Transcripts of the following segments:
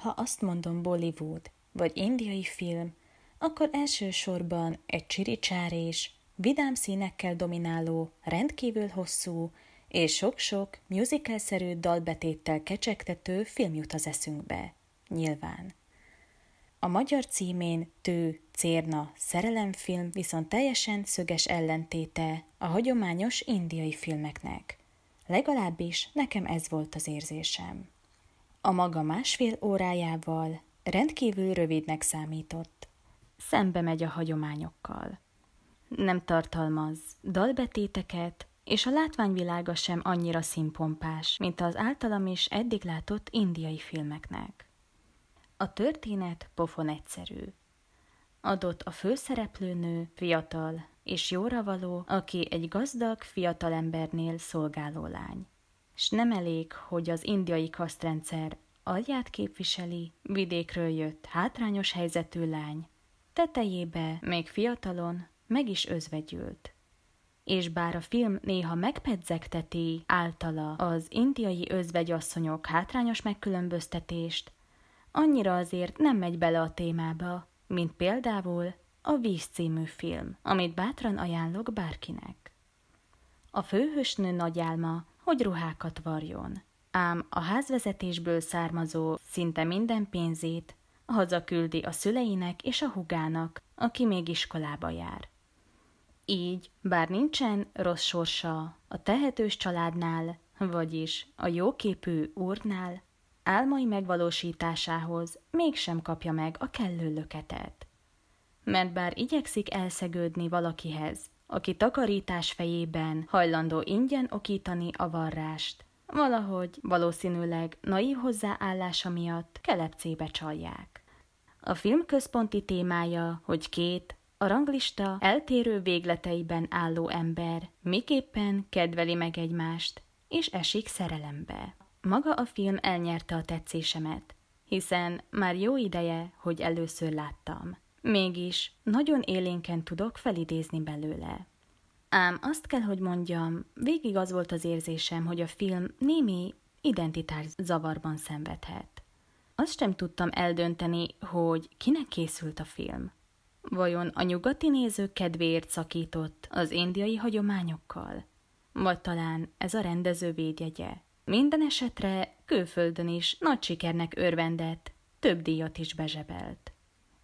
Ha azt mondom Bollywood vagy indiai film, akkor elsősorban egy csiricsárés, vidám színekkel domináló, rendkívül hosszú és sok-sok musical-szerű dalbetéttel kecsegtető film jut az eszünkbe. Nyilván. A magyar címén Tő, Cérna, szerelemfilm viszont teljesen szöges ellentéte a hagyományos indiai filmeknek. Legalábbis nekem ez volt az érzésem. A maga másfél órájával rendkívül rövidnek számított. Szembe megy a hagyományokkal. Nem tartalmaz dalbetéteket, és a látványvilága sem annyira színpompás, mint az általam is eddig látott indiai filmeknek. A történet pofon egyszerű. Adott a főszereplőnő, fiatal és jóravaló, aki egy gazdag fiatalembernél szolgáló lány és nem elég, hogy az indiai kasztrendszer alját képviseli, vidékről jött hátrányos helyzetű lány, tetejébe még fiatalon meg is özvegyült. És bár a film néha megpedzegteti általa az indiai özvegyasszonyok hátrányos megkülönböztetést, annyira azért nem megy bele a témába, mint például a Víz című film, amit bátran ajánlok bárkinek. A főhősnő nagy álma, hogy ruhákat varjon. Ám a házvezetésből származó szinte minden pénzét hazaküldi a szüleinek és a hugának, aki még iskolába jár. Így, bár nincsen rossz sorsa a tehetős családnál, vagyis a jóképű úrnál, álmai megvalósításához mégsem kapja meg a kellő löketet. Mert bár igyekszik elszegődni valakihez, aki takarítás fejében hajlandó ingyen okítani a varrást. Valahogy, valószínűleg naív hozzáállása miatt kelepcébe csalják. A film központi témája, hogy két, a ranglista eltérő végleteiben álló ember miképpen kedveli meg egymást, és esik szerelembe. Maga a film elnyerte a tetszésemet, hiszen már jó ideje, hogy először láttam. Mégis nagyon élénken tudok felidézni belőle. Ám azt kell, hogy mondjam, végig az volt az érzésem, hogy a film némi identitás zavarban szenvedhet. Azt sem tudtam eldönteni, hogy kinek készült a film. Vajon a nyugati néző kedvéért szakított az indiai hagyományokkal? Vagy talán ez a rendező védjegye? Minden esetre külföldön is nagy sikernek örvendett, több díjat is bezsebelt.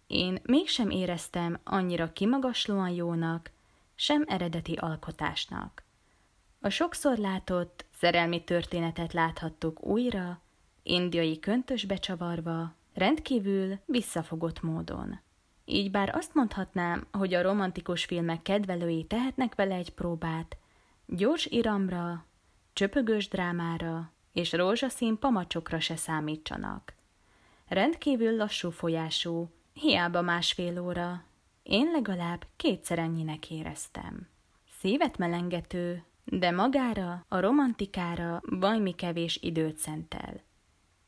Én mégsem éreztem annyira kimagaslóan jónak, sem eredeti alkotásnak. A sokszor látott szerelmi történetet láthattuk újra, indiai köntösbe csavarva, rendkívül visszafogott módon. Így bár azt mondhatnám, hogy a romantikus filmek kedvelői tehetnek vele egy próbát, gyors iramra, csöpögős drámára és rózsaszín pamacsokra se számítsanak. Rendkívül lassú folyású, hiába másfél óra, én legalább kétszer ennyinek éreztem. Szívet melengető, de magára, a romantikára bajmi kevés időt szentel.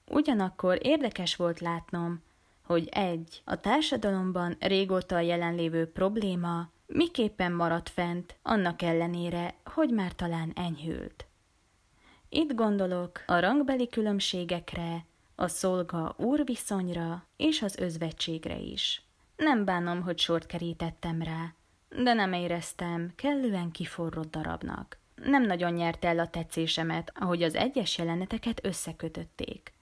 Ugyanakkor érdekes volt látnom, hogy egy, a társadalomban régóta jelenlévő probléma miképpen maradt fent, annak ellenére, hogy már talán enyhült. Itt gondolok a rangbeli különbségekre, a szolga úrviszonyra és az özvetségre is. Nem bánom, hogy sort kerítettem rá, de nem éreztem kellően kiforrott darabnak. Nem nagyon nyerte el a tetszésemet, ahogy az egyes jeleneteket összekötötték.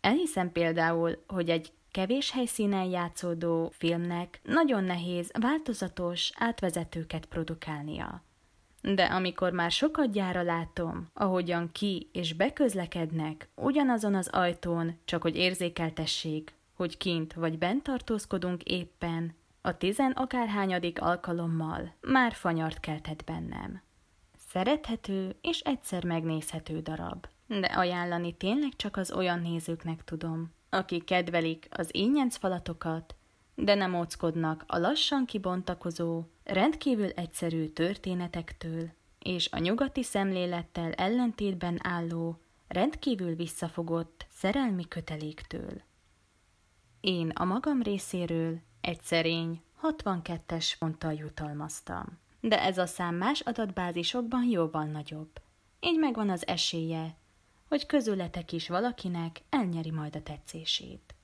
Elhiszem például, hogy egy kevés helyszínen játszódó filmnek nagyon nehéz változatos átvezetőket produkálnia. De amikor már sokat gyára látom, ahogyan ki és beközlekednek ugyanazon az ajtón, csak hogy érzékeltessék, hogy kint vagy bent tartózkodunk éppen, a tizen akárhányadik alkalommal már fanyart keltett bennem. Szerethető és egyszer megnézhető darab, de ajánlani tényleg csak az olyan nézőknek tudom, akik kedvelik az ínyenc falatokat, de nem óckodnak a lassan kibontakozó, rendkívül egyszerű történetektől, és a nyugati szemlélettel ellentétben álló, rendkívül visszafogott szerelmi köteléktől. Én a magam részéről egy szerény 62-es ponttal jutalmaztam. De ez a szám más adatbázisokban jóval nagyobb. Így megvan az esélye, hogy közületek is valakinek elnyeri majd a tetszését.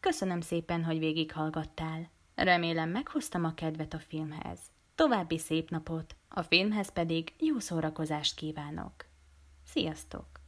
Köszönöm szépen, hogy végighallgattál. Remélem meghoztam a kedvet a filmhez. További szép napot, a filmhez pedig jó szórakozást kívánok. Sziasztok!